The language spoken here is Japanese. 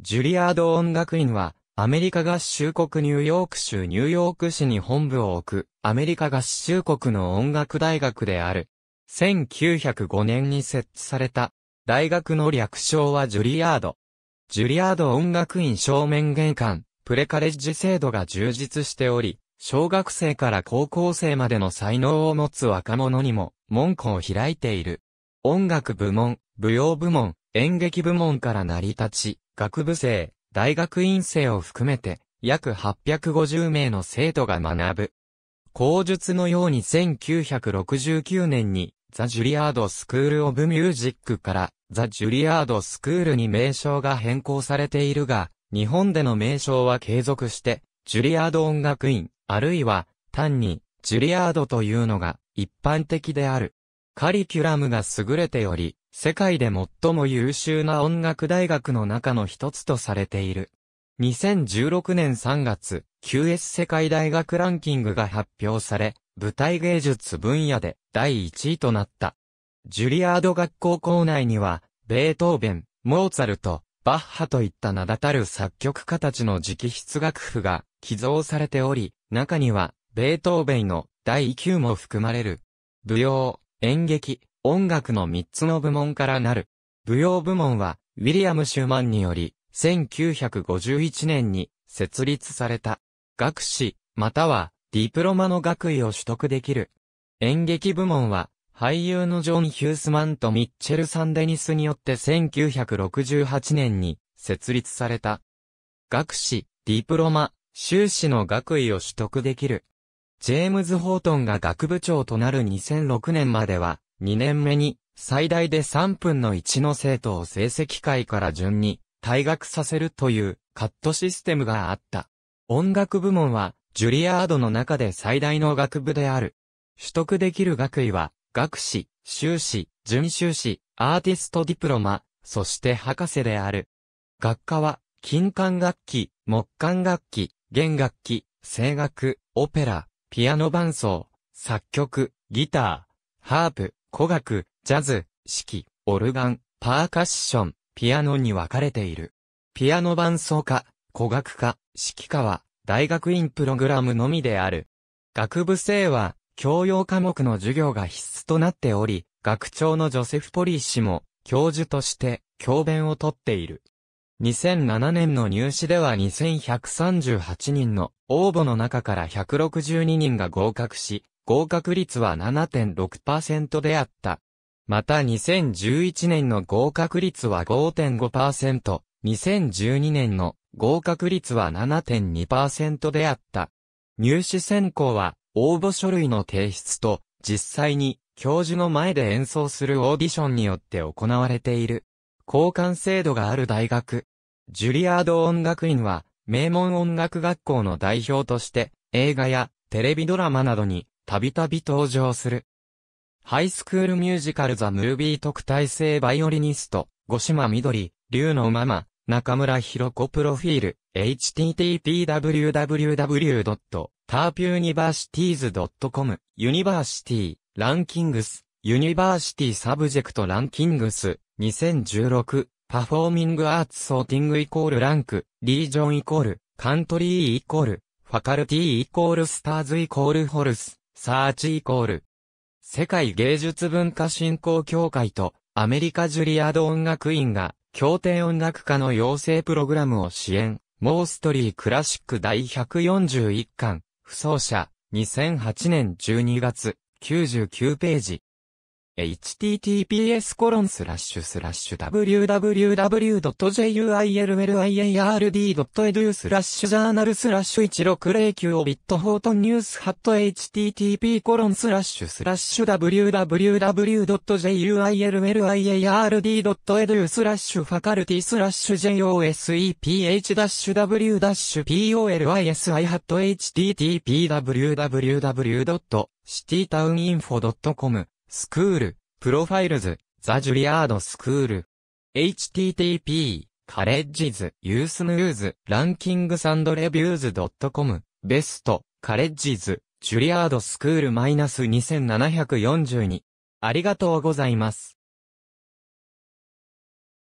ジュリアード音楽院は、アメリカ合衆国ニューヨーク州ニューヨーク市に本部を置く、アメリカ合衆国の音楽大学である。1905年に設置された、大学の略称はジュリアード。ジュリアード音楽院正面玄関、プレカレッジ制度が充実しており、小学生から高校生までの才能を持つ若者にも、門戸を開いている。音楽部門、舞踊部門、演劇部門から成り立ち、学部生、大学院生を含めて、約850名の生徒が学ぶ。口述のように1969年に、ザ・ジュリアード・スクール・オブ・ミュージックから、ザ・ジュリアード・スクールに名称が変更されているが、日本での名称は継続して、ジュリアード音楽院、あるいは、単に、ジュリアードというのが、一般的である。カリキュラムが優れており、世界で最も優秀な音楽大学の中の一つとされている。2016年3月、QS 世界大学ランキングが発表され、舞台芸術分野で第1位となった。ジュリアード学校校内には、ベートーベン、モーツァルト、バッハといった名だたる作曲家たちの直筆楽譜が寄贈されており、中には、ベートーベンの第9も含まれる。舞踊、演劇、音楽の3つの部門からなる。舞踊部門は、ウィリアム・シューマンにより、1951年に設立された。学士、または、ディプロマの学位を取得できる。演劇部門は、俳優のジョン・ヒュースマンとミッチェル・サンデニスによって1968年に設立された。学士、ディプロマ、修士の学位を取得できる。ジェームズ・ホートンが学部長となる2006年までは、2年目に、最大で3分の1の生徒を成績会から順に退学させるというカットシステムがあった。音楽部門は、ジュリアードの中で最大の学部である。取得できる学位は、学士、修士、準修士、アーティストディプロマ、そして博士である。学科は、金管楽器、木管楽器、弦楽器、声楽、オペラ、ピアノ伴奏、作曲、ギター、ハープ、古楽、ジャズ、指揮、オルガン、パーカッション、ピアノに分かれている。ピアノ伴奏家、古楽家、指揮家は、大学院プログラムのみである。学部生は、教養科目の授業が必須となっており、学長のジョセフ・ポリー氏も、教授として、教鞭をとっている。2007年の入試では2138人の応募の中から162人が合格し、合格率は7.6%であった。また2011年の合格率は5.5%、2012年の合格率は7.2%であった。入試選考は応募書類の提出と実際に教授の前で演奏するオーディションによって行われている。交換制度がある大学。ジュリアード音楽院は名門音楽学校の代表として映画やテレビドラマなどにたびたび登場する。ハイスクールミュージカルザ・ムービー特待生バイオリニスト、五島緑、竜のママ、中村弘子プロフィール、http://www.tarpuniversities.com、ユニバーシティ、ランキングス、ユニバーシティサブジェクトランキングス、2016、パフォーミングアーツソーティングイコールランク、リージョンイコール、カントリーイコール、ファカルティイコールスターズイコールホルス。サーチイコール。世界芸術文化振興協会とアメリカジュリアード音楽院が協定音楽家の養成プログラムを支援。モーストリークラシック第141巻、不走者、2008年12月、99ページ。https コロンスラッシュスラッシュ www.juilliard.edu スラッシュジャーナルスラッシュ1609オビットフォートニュースハット http コロンスラッシュスラッシュ www.juilliard.edu スラッシュファカルティスラッシュ joseph-w-polisi ハット http www.citytowninfo.com スクール、プロファイルズ、ザ・ジュリアード・スクール。http, カレッジズ、ユースヌーズ、ランキングサンドレビューズ .com、ベスト、カレッジズ、ジュリアード・スクール -2742。ありがとうございます。